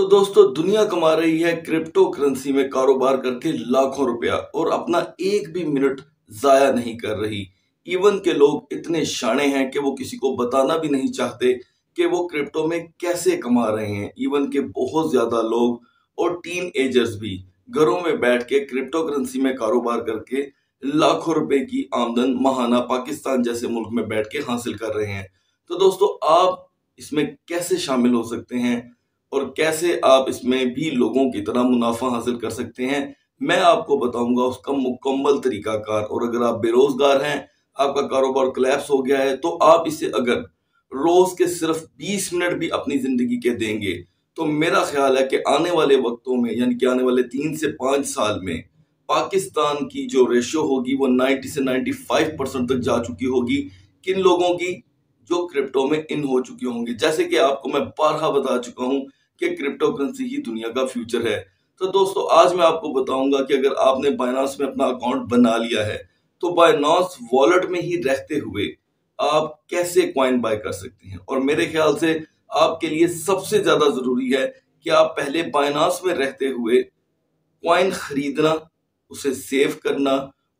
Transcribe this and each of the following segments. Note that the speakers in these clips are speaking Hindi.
तो दोस्तों दुनिया कमा रही है क्रिप्टो करेंसी में कारोबार करके लाखों रुपया और अपना एक भी मिनट जाया नहीं कर रही इवन के लोग इतने शाणे हैं कि वो किसी को बताना भी नहीं चाहते कि वो क्रिप्टो में कैसे कमा रहे हैं इवन के बहुत ज्यादा लोग और टीन एजर्स भी घरों में बैठ के क्रिप्टो करेंसी में कारोबार करके लाखों रुपए की आमदन महाना पाकिस्तान जैसे मुल्क में बैठ के हासिल कर रहे हैं तो दोस्तों आप इसमें कैसे शामिल हो सकते हैं और कैसे आप इसमें भी लोगों की तरह मुनाफा हासिल कर सकते हैं मैं आपको बताऊंगा उसका मुकम्मल तरीकाकार और अगर आप बेरोजगार हैं आपका कारोबार क्लैप्स हो गया है तो आप इसे अगर रोज के सिर्फ 20 मिनट भी अपनी जिंदगी के देंगे तो मेरा ख्याल है कि आने वाले वक्तों में यानी कि आने वाले तीन से पाँच साल में पाकिस्तान की जो रेशो होगी वो 90 से 95 परसेंट तक जा चुकी होगी किन लोगों की जो क्रिप्टो में इन हो चुके होंगे जैसे कि आपको मैं बारह बता चुका हूँ कि क्रिप्टो करेंसी ही दुनिया का फ्यूचर है तो दोस्तों आज मैं आपको बताऊंगा कि अगर आपने बायनास में अपना अकाउंट बना लिया है तो बायनास वॉलेट में ही रहते हुए आप कैसे क्वाइन बाय कर सकते हैं और मेरे ख्याल से आपके लिए सबसे ज्यादा जरूरी है कि आप पहले बायनास में रहते हुए क्वाइन खरीदना उसे सेव करना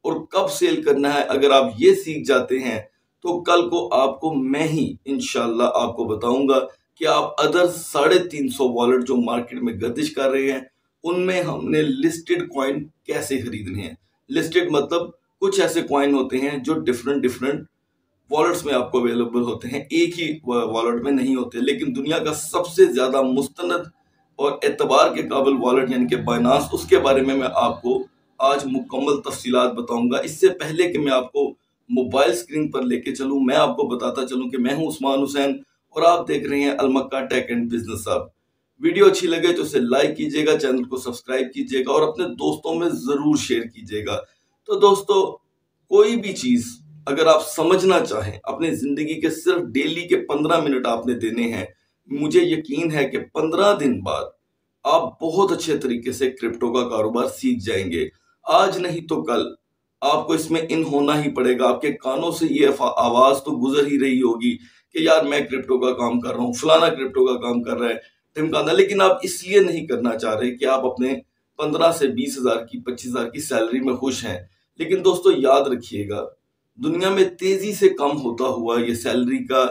और कब सेल करना है अगर आप ये सीख जाते हैं तो कल को आपको मैं ही इनशाला आपको बताऊंगा कि आप अदर साढ़े तीन सौ वॉलेट जो मार्केट में गर्दिश कर रहे हैं उनमें हमने लिस्टेड कॉइन कैसे खरीदने हैं लिस्टेड मतलब कुछ ऐसे कॉइन होते हैं जो डिफरेंट डिफरेंट वॉलेट्स में आपको अवेलेबल होते हैं एक ही वॉलेट में नहीं होते लेकिन दुनिया का सबसे ज़्यादा मुस्तंद और एतबार के काबिल वॉलेट यानी कि बाइनास उसके बारे में मैं आपको आज मुकम्मल तफसीत बताऊंगा इससे पहले कि मैं आपको मोबाइल स्क्रीन पर लेके चलूँ मैं आपको बताता चलूँ कि मैं हूँ उस्मान हुसैन और आप देख रहे हैं अलमक्का tech and business hub video अच्छी लगे तो उसे लाइक कीजिएगा चैनल को सब्सक्राइब कीजिएगा और अपने दोस्तों में ज़रूर शेयर कीजिएगा तो दोस्तों कोई भी चीज़ अगर आप समझना चाहें अपनी ज़िंदगी के सिर्फ डेली के पंद्रह मिनट आपने देने हैं मुझे यकीन है कि पंद्रह दिन बाद आप बहुत अच्छे तरीके से क्रिप्टो का कारोबार सीख जाएंगे आज नहीं तो कल आपको इसमें इन होना ही पड़ेगा आपके कानों से ये आवाज़ तो गुजर ही रही होगी कि यार मैं क्रिप्टो का काम कर रहा हूँ फलाना क्रिप्टो का काम कर रहा है टिमकाना लेकिन आप इसलिए नहीं करना चाह रहे कि आप अपने पंद्रह से बीस हजार की पच्चीस हजार की सैलरी में खुश हैं लेकिन दोस्तों याद रखिएगा दुनिया में तेजी से कम होता हुआ ये सैलरी का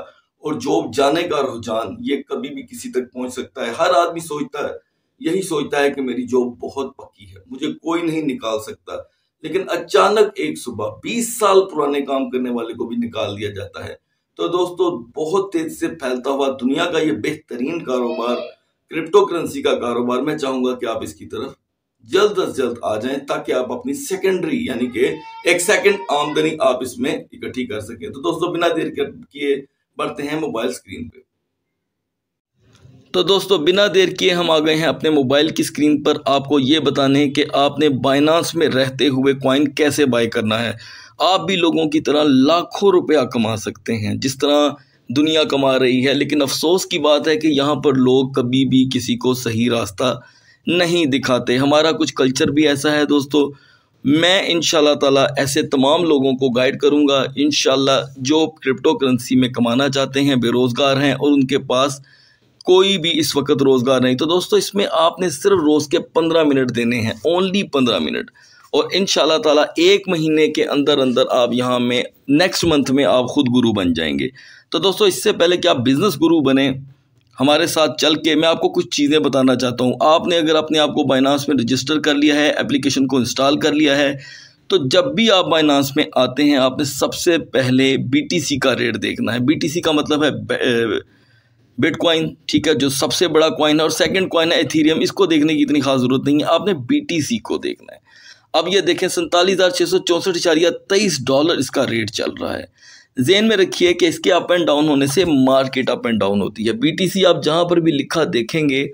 और जॉब जाने का रुझान ये कभी भी किसी तक पहुंच सकता है हर आदमी सोचता है यही सोचता है कि मेरी जॉब बहुत पक्की है मुझे कोई नहीं निकाल सकता लेकिन अचानक एक सुबह 20 साल पुराने काम करने वाले को भी निकाल दिया जाता है तो दोस्तों बहुत तेज से फैलता हुआ दुनिया का ये बेहतरीन कारोबार क्रिप्टो करेंसी का कारोबार मैं चाहूंगा कि आप इसकी तरफ जल्द अज जल्द आ जाएं ताकि आप अपनी सेकेंडरी यानी कि एक सेकेंड आमदनी आप इसमें इकट्ठी कर सकें तो दोस्तों बिना देर किए बढ़ते हैं मोबाइल स्क्रीन पे तो दोस्तों बिना देर किए हम आ गए हैं अपने मोबाइल की स्क्रीन पर आपको ये बताने कि आपने बाइनांस में रहते हुए कॉइन कैसे बाय करना है आप भी लोगों की तरह लाखों रुपया कमा सकते हैं जिस तरह दुनिया कमा रही है लेकिन अफसोस की बात है कि यहाँ पर लोग कभी भी किसी को सही रास्ता नहीं दिखाते हमारा कुछ कल्चर भी ऐसा है दोस्तों मैं इन ताला ऐसे तमाम लोगों को गाइड करूँगा इन जो क्रिप्टो करेंसी में कमाना चाहते हैं बेरोज़गार हैं और उनके पास कोई भी इस वक्त रोज़गार नहीं तो दोस्तों इसमें आपने सिर्फ रोज़ के पंद्रह मिनट देने हैं ओनली पंद्रह मिनट और इन ताला एक महीने के अंदर अंदर आप यहाँ में नेक्स्ट मंथ में आप ख़ुद गुरु बन जाएंगे तो दोस्तों इससे पहले कि आप बिज़नेस गुरु बने हमारे साथ चल के मैं आपको कुछ चीज़ें बताना चाहता हूँ आपने अगर अपने आप को बाइनास में रजिस्टर कर लिया है एप्लीकेशन को इंस्टॉल कर लिया है तो जब भी आप बाइनास में आते हैं आपने सबसे पहले बी का रेट देखना है बी का मतलब है बिटकॉइन ठीक है जो सबसे बड़ा कॉइन है और सेकंड कॉइन है एथीरियम इसको देखने की इतनी खास ज़रूरत नहीं है आपने बी को देखना है अब ये देखें सैंतालीस हज़ार छः सौ चौंसठ इशारिया तेईस डॉलर इसका रेट चल रहा है जेन में रखिए कि इसके अप एंड डाउन होने से मार्केट अप एंड डाउन होती है बीटीसी आप जहाँ पर भी लिखा देखेंगे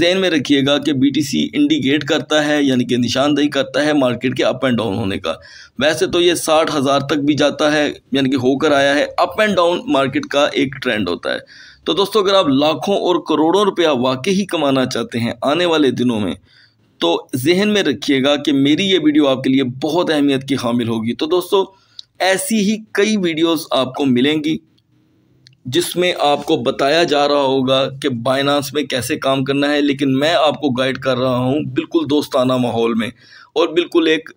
जेन में रखिएगा कि बीटीसी इंडिकेट करता है यानी कि निशानदेही करता है मार्केट के अप एंड डाउन होने का वैसे तो ये साठ हज़ार तक भी जाता है यानी कि होकर आया है अप एंड डाउन मार्केट का एक ट्रेंड होता है तो दोस्तों अगर आप लाखों और करोड़ों रुपया वाकई ही कमाना चाहते हैं आने वाले दिनों में तो जहन में रखिएगा कि मेरी ये वीडियो आपके लिए बहुत अहमियत की हामिल होगी तो दोस्तों ऐसी ही कई वीडियोस आपको मिलेंगी जिसमें आपको बताया जा रहा होगा कि बाइनांस में कैसे काम करना है लेकिन मैं आपको गाइड कर रहा हूँ बिल्कुल दोस्ताना माहौल में और बिल्कुल एक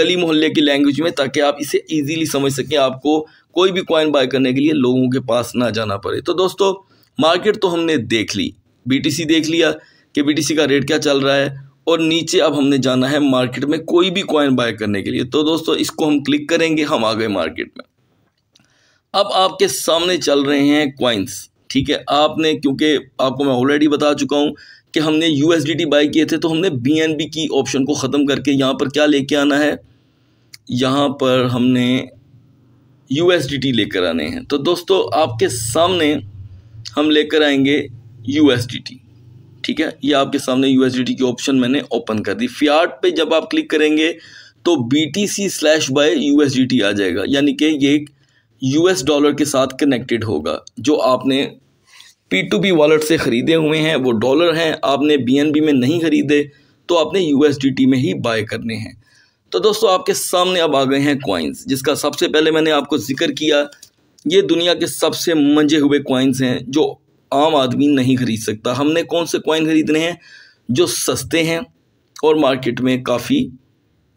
गली मोहल्ले की लैंग्वेज में ताकि आप इसे इजीली समझ सकें आपको कोई भी कॉइन बाय करने के लिए लोगों के पास ना जाना पड़े तो दोस्तों मार्केट तो हमने देख ली बीटीसी देख लिया कि बीटीसी का रेट क्या चल रहा है और नीचे अब हमने जाना है मार्केट में कोई भी कॉइन बाय करने के लिए तो दोस्तों इसको हम क्लिक करेंगे हम आ गए मार्केट में अब आपके सामने चल रहे हैं कॉइन्स ठीक है आपने क्योंकि आपको मैं ऑलरेडी बता चुका हूँ कि हमने यू एस बाय किए थे तो हमने बी की ऑप्शन को ख़त्म करके यहाँ पर क्या लेके आना है यहाँ पर हमने यू एस लेकर आने हैं तो दोस्तों आपके सामने हम लेकर आएंगे यू एस डी टी ठीक है ये आपके सामने यू की ऑप्शन मैंने ओपन कर दी फियाट पे जब आप क्लिक करेंगे तो बी टी सी स्लैश बाई यू आ जाएगा यानी कि ये एस डॉलर के साथ कनेक्टेड होगा जो आपने पी टू पी वॉलेट से ख़रीदे हुए हैं वो डॉलर हैं आपने बी एन बी में नहीं ख़रीदे तो आपने यू में ही बाय करने हैं तो दोस्तों आपके सामने अब आ गए हैं कॉइन्स जिसका सबसे पहले मैंने आपको जिक्र किया ये दुनिया के सबसे मंजे हुए कॉइन्स हैं जो आम आदमी नहीं खरीद सकता हमने कौन से कॉइन ख़रीदने हैं जो सस्ते हैं और मार्केट में काफ़ी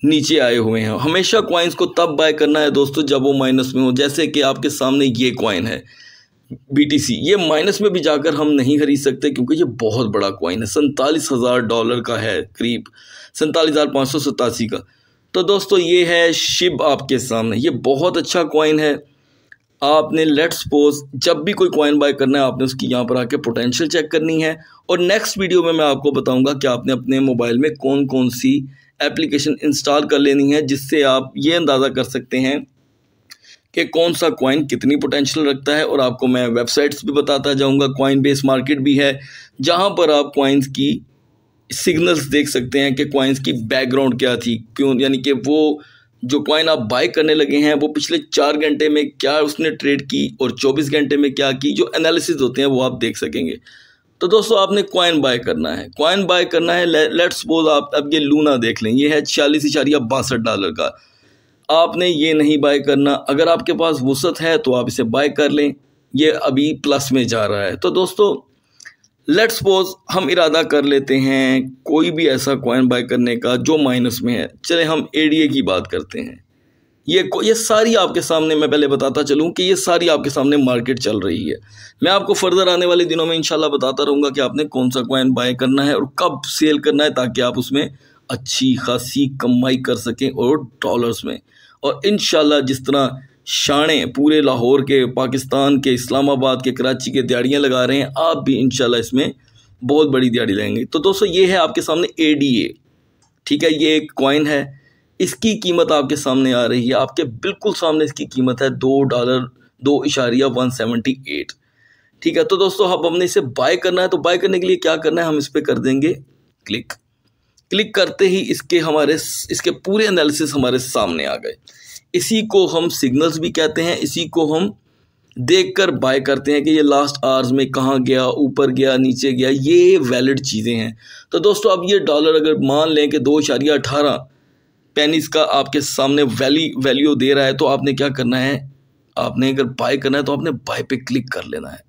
नीचे आए हुए हैं हमेशा कॉइन्स को तब बाय करना है दोस्तों जब वो माइनस में हो जैसे कि आपके सामने ये कॉइन है बीटीसी ये माइनस में भी जाकर हम नहीं खरीद सकते क्योंकि ये बहुत बड़ा कॉइन है सैंतालीस हज़ार डॉलर का है करीब सैंतालीस हज़ार पाँच सौ सतासी का तो दोस्तों ये है शिब आपके सामने ये बहुत अच्छा कॉइन है आपने लेट सपोज जब भी कोई कॉइन बाय करना है आपने उसकी यहाँ पर आके पोटेंशियल चेक करनी है और नेक्स्ट वीडियो में मैं आपको बताऊंगा कि आपने अपने मोबाइल में कौन कौन सी एप्लीकेशन इंस्टॉल कर लेनी है जिससे आप ये अंदाज़ा कर सकते हैं कि कौन सा कॉइन कितनी पोटेंशियल रखता है और आपको मैं वेबसाइट्स भी बताता जाऊँगा कॉइन बेस मार्केट भी है जहाँ पर आप कॉइन्स की सिग्नल्स देख सकते हैं कि कॉइन्स की बैकग्राउंड क्या थी क्यों यानी कि वो जो कॉइन आप बाय करने लगे हैं वो पिछले चार घंटे में क्या उसने ट्रेड की और चौबीस घंटे में क्या की जो एनालिसिस होते हैं वो आप देख सकेंगे तो दोस्तों आपने कॉइन बाय करना है कॉइन बाय करना है लेट सपोज आप अब ये लूना देख लें ये है छियालीस इशारिया बासठ डॉलर का आपने ये नहीं बाय करना अगर आपके पास वसत है तो आप इसे बाय कर लें ये अभी प्लस में जा रहा है तो दोस्तों लेट सपोज हम इरादा कर लेते हैं कोई भी ऐसा कॉइन बाय करने का जो माइनस में है चले हम एडीए की बात करते हैं ये ये सारी आपके सामने मैं पहले बताता चलूँ कि ये सारी आपके सामने मार्केट चल रही है मैं आपको फर्दर आने वाले दिनों में इंशाल्लाह बताता रहूँगा कि आपने कौन सा कॉइन बाय करना है और कब सेल करना है ताकि आप उसमें अच्छी खासी कमाई कर सकें और डॉलर्स में और इन जिस तरह शाणे पूरे लाहौर के पाकिस्तान के इस्लामाबाद के कराची के दिहाड़ियाँ लगा रहे हैं आप भी इन इसमें बहुत बड़ी दिहाड़ी लेंगे तो दोस्तों ये है आपके सामने ए डी ए ठीक है ये एक कॉइन है इसकी कीमत आपके सामने आ रही है आपके बिल्कुल सामने इसकी कीमत है दो डॉलर दो इशारिया वन सेवेंटी एट ठीक है तो दोस्तों अब हमने इसे बाय करना है तो बाय करने के लिए क्या करना है हम इस पर कर देंगे क्लिक क्लिक करते ही इसके हमारे इसके पूरे एनालिसिस हमारे सामने आ गए इसी को हम सिग्नल्स भी कहते हैं इसी को हम देख कर बाय करते हैं कि ये लास्ट आवर्स में कहाँ गया ऊपर गया नीचे गया ये वैलिड चीज़ें हैं तो दोस्तों अब ये डॉलर अगर मान लें कि दो इशारिया अठारह पेनिस का आपके सामने वैली वैल्यू दे रहा है तो आपने क्या करना है आपने अगर बाय करना है तो आपने बाय पे क्लिक कर लेना है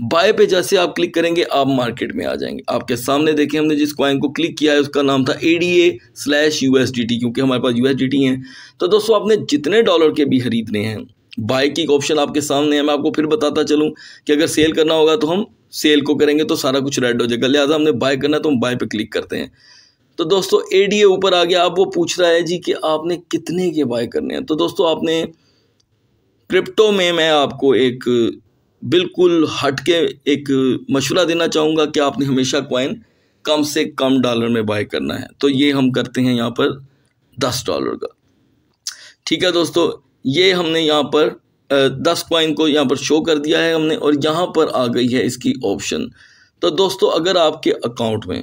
बाय पे जैसे आप क्लिक करेंगे आप मार्केट में आ जाएंगे आपके सामने देखें हमने जिस क्वाइन को क्लिक किया है उसका नाम था A D A slash U S D T क्योंकि हमारे पास यू एस डी टी हैं तो दोस्तों आपने जितने डॉलर के भी खरीदने हैं बाय की ऑप्शन आपके सामने है मैं आपको फिर बताता चलूँ कि अगर सेल करना होगा तो हम सेल को करेंगे तो सारा कुछ रेड हो जाएगा लिहाजा हमने बाय करना है तो हम बाय पर क्लिक करते हैं तो दोस्तों ए डी ए ऊपर आ गया आप वो पूछ रहा है जी कि आपने कितने के बाय करने हैं तो दोस्तों आपने क्रिप्टो में मैं आपको एक बिल्कुल हट के एक मशवरा देना चाहूँगा कि आपने हमेशा कॉइन कम से कम डॉलर में बाय करना है तो ये हम करते हैं यहाँ पर दस डॉलर का ठीक है दोस्तों ये हमने यहाँ पर दस कॉइन को यहाँ पर शो कर दिया है हमने और यहाँ पर आ गई है इसकी ऑप्शन तो दोस्तों अगर आपके अकाउंट में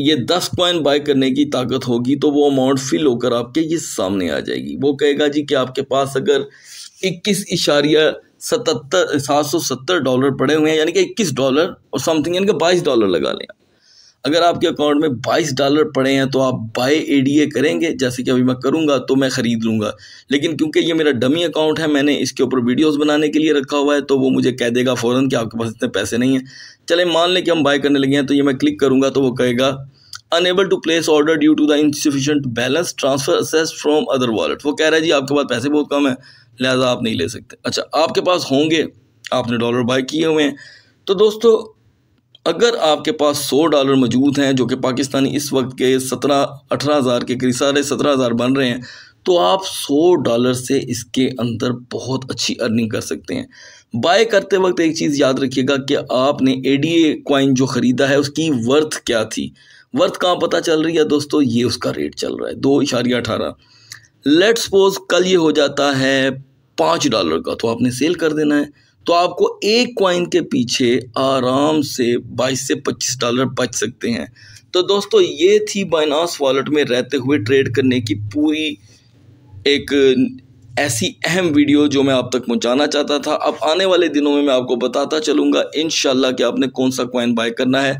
ये दस कॉइन बाय करने की ताकत होगी तो वो अमाउंट फिल होकर आपके ये सामने आ जाएगी वो कहेगा जी कि आपके पास अगर इक्कीस इशारिया सतहत्तर सात सौ सत्तर डॉलर पड़े हुए हैं यानी कि इक्कीस डॉलर और समथिंग यानी कि बाईस डॉलर लगा लें अगर आपके अकाउंट में बाईस डॉलर पड़े हैं तो आप बाय ए करेंगे जैसे कि अभी मैं करूँगा तो मैं ख़रीद लूँगा लेकिन क्योंकि ये मेरा डमी अकाउंट है मैंने इसके ऊपर वीडियोस बनाने के लिए रखा हुआ है तो वो मुझे कह देगा फ़ौरन कि आपके पास इतने पैसे नहीं हैं चले मान लें कि हम बाय करने लगे हैं तो ये मैं क्लिक करूँगा तो वो कहेगा unable to place order due to the insufficient balance transfer असेस फ्रॉम अदर वॉलेट वो कह रहा है जी आपके पास पैसे बहुत कम है लिहाजा आप नहीं ले सकते अच्छा आपके पास होंगे आपने डॉलर बाय किए हुए हैं तो दोस्तों अगर आपके पास सौ डॉलर मौजूद हैं जो कि पाकिस्तानी इस वक्त के सत्रह अठारह हज़ार के करीब सारे सत्रह हज़ार बन रहे हैं तो आप सौ डॉलर से इसके अंदर बहुत अच्छी अर्निंग कर सकते हैं बाय करते वक्त एक चीज़ याद रखिएगा कि आपने ए डी ए क्वाइन जो ख़रीदा है उसकी वर्थ क्या थी वर्थ कहाँ पता चल रही है दोस्तों ये उसका रेट चल रहा है दो इशारिया अठारह लेट सपोज कल ये हो जाता है पाँच डॉलर का तो आपने सेल कर देना है तो आपको एक क्वाइन के पीछे आराम से बाईस से पच्चीस डॉलर बच सकते हैं तो दोस्तों ये थी बाइनास वॉलेट में रहते हुए ट्रेड करने की पूरी एक ऐसी अहम वीडियो जो मैं आप तक पहुंचाना चाहता था अब आने वाले दिनों में मैं आपको बताता चलूँगा इन कि आपने कौन सा क्वाइन बाय करना है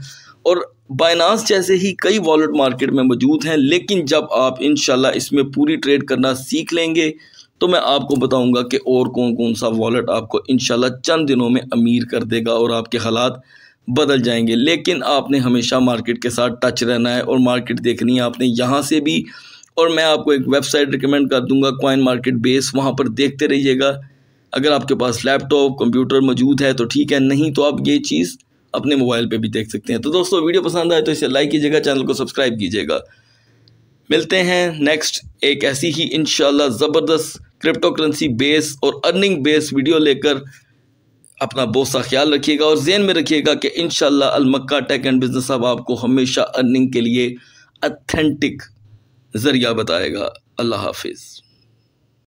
और बाइनास जैसे ही कई वॉलेट मार्केट में मौजूद हैं लेकिन जब आप इन इसमें पूरी ट्रेड करना सीख लेंगे तो मैं आपको बताऊंगा कि और कौन कौन सा वॉलेट आपको इन चंद दिनों में अमीर कर देगा और आपके हालात बदल जाएंगे लेकिन आपने हमेशा मार्केट के साथ टच रहना है और मार्केट देखनी है आपने यहाँ से भी और मैं आपको एक वेबसाइट रिकमेंड कर दूंगा कॉइन मार्केट बेस वहाँ पर देखते रहिएगा अगर आपके पास लैपटॉप कंप्यूटर मौजूद है तो ठीक है नहीं तो आप ये चीज़ अपने मोबाइल पे भी देख सकते हैं तो दोस्तों वीडियो पसंद आए तो इसे लाइक कीजिएगा चैनल को सब्सक्राइब कीजिएगा मिलते हैं नेक्स्ट एक ऐसी ही इन ज़बरदस्त क्रिप्टो करेंसी बेस और अर्निंग बेस वीडियो लेकर अपना बहुत सा ख्याल रखिएगा और जेन में रखिएगा कि इन अलमक्का टेक एंड बिजनेस अब आपको हमेशा अर्निंग के लिए अथेंटिक ज़रिया बताएगा अल्लाह हाफिज़